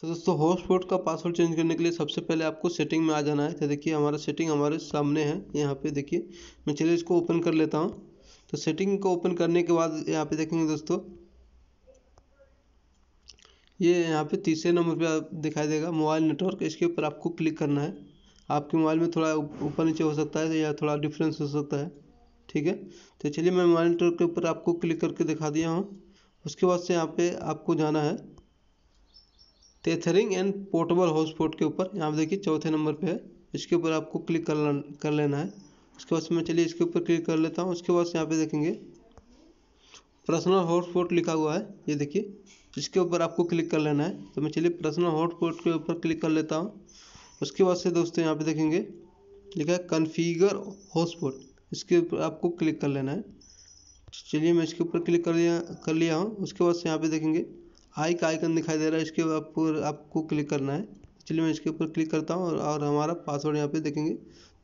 तो दोस्तों होस्ट का पासवर्ड चेंज करने के लिए सबसे पहले आपको सेटिंग में आ जाना है तो देखिए हमारा सेटिंग हमारे सामने है यहाँ पे देखिए मैं चलिए इसको ओपन कर लेता हूँ तो सेटिंग को ओपन करने के बाद यहाँ पे देखेंगे दोस्तों ये यह यहाँ पे तीसरे नंबर पे आप दिखाई देगा मोबाइल नेटवर्क इसके ऊपर आपको क्लिक करना है आपके मोबाइल में थोड़ा ऊपर नीचे हो सकता है या थोड़ा डिफरेंस हो सकता है ठीक है तो चलिए मैं मोबाइल नेटवर्क के ऊपर आपको क्लिक करके दिखा दिया हूँ उसके बाद से यहाँ पे आपको जाना है टेथरिंग एंड पोर्टेबल हॉटस्पॉट के ऊपर यहाँ पर देखिए चौथे नंबर पे है इसके ऊपर आपको क्लिक कर कर लेना है उसके बाद मैं चलिए इसके ऊपर क्लिक कर लेता हूँ उसके बाद यहाँ पे देखेंगे पर्सनल हॉटस्पॉट लिखा हुआ है ये देखिए इसके ऊपर आपको क्लिक कर लेना है तो मैं चलिए पर्सनल हॉटस्पॉट के ऊपर क्लिक कर लेता हूँ उसके बाद से दोस्तों यहाँ पे देखेंगे लिखा है कन्फिगर हॉटस्पॉट इसके ऊपर आपको क्लिक कर लेना है चलिए मैं इसके ऊपर क्लिक कर लिया कर लिया हूँ उसके बाद से यहाँ पे देखेंगे आई का आइकन दिखाई दे रहा है इसके ऊपर आपको क्लिक करना है चलिए मैं इसके ऊपर क्लिक करता हूँ और, और हमारा पासवर्ड यहाँ पे देखेंगे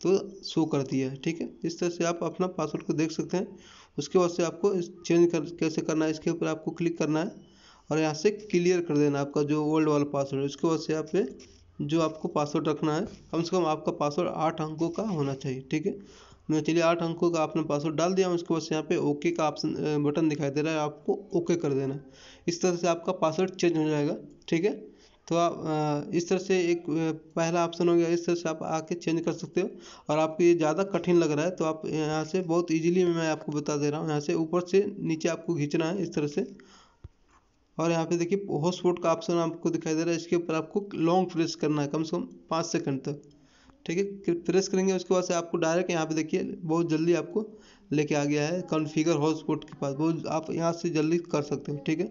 तो शो कर दिया है ठीक है इस तरह से आप अपना पासवर्ड को देख सकते हैं उसके बाद से आपको चेंज कर कैसे करना है इसके ऊपर आपको क्लिक करना है और यहाँ से क्लियर कर देना आपका जो ओल्ड वाला पासवर्ड है उसके बाद से आप जो आपको पासवर्ड रखना है कम से कम आपका पासवर्ड आठ अंकों का होना चाहिए ठीक है मैं चलिए आठ अंकों का आपने पासवर्ड डाल दिया उसके बाद यहाँ पे ओके का ऑप्शन बटन दिखाई दे रहा है आपको ओके कर देना इस तरह से आपका पासवर्ड चेंज हो जाएगा ठीक है तो आप इस तरह से एक पहला ऑप्शन हो गया इस तरह से आप आके चेंज कर सकते हो और आपको ये ज़्यादा कठिन लग रहा है तो आप यहाँ से बहुत इजीली मैं आपको बता दे रहा हूँ यहाँ से ऊपर से नीचे आपको खींचना है इस तरह से और यहाँ पे देखिए हॉस्पोर्ट का ऑप्शन आपको दिखाई दे रहा है इसके ऊपर आपको लॉन्ग प्रेस करना है कम से कम पाँच सेकंड तक ठीक है प्रेस करेंगे उसके बाद से आपको डायरेक्ट यहाँ पे देखिए बहुत जल्दी आपको लेके आ गया है कॉन्फ़िगर हॉटस्पॉट के पास बहुत आप यहाँ से जल्दी कर सकते हो ठीक है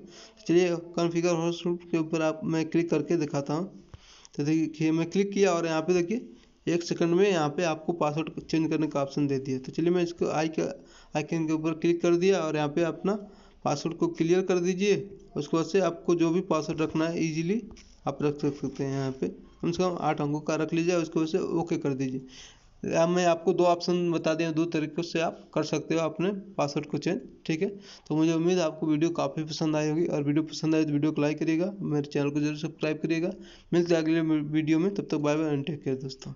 चलिए कॉन्फ़िगर हॉटस्पॉट के ऊपर आप मैं क्लिक करके दिखाता हूँ तो देखिए मैं क्लिक किया और यहाँ पे देखिए एक सेकंड में यहाँ पे आपको पासवर्ड चेंज करने का ऑप्शन दे दिया तो चलिए मैं इसको आई के आइकन के ऊपर क्लिक कर दिया और यहाँ पे अपना पासवर्ड को क्लियर कर दीजिए उसके बाद से आपको जो भी पासवर्ड रखना है ईजिली आप रख सकते हैं यहाँ पे कम से कम आठ अंकों का रख लीजिए वजह से ओके कर दीजिए अब मैं आपको दो ऑप्शन बता दें दो तरीक़ों से आप कर सकते हो अपने पासवर्ड को चेंज ठीक है तो मुझे उम्मीद है आपको वीडियो काफ़ी पसंद आई होगी और वीडियो पसंद आए तो वीडियो को लाइक करिएगा मेरे चैनल को जरूर सब्सक्राइब करिएगा मिलते हैं अगले वीडियो में तब तक bye bye and take care दोस्तों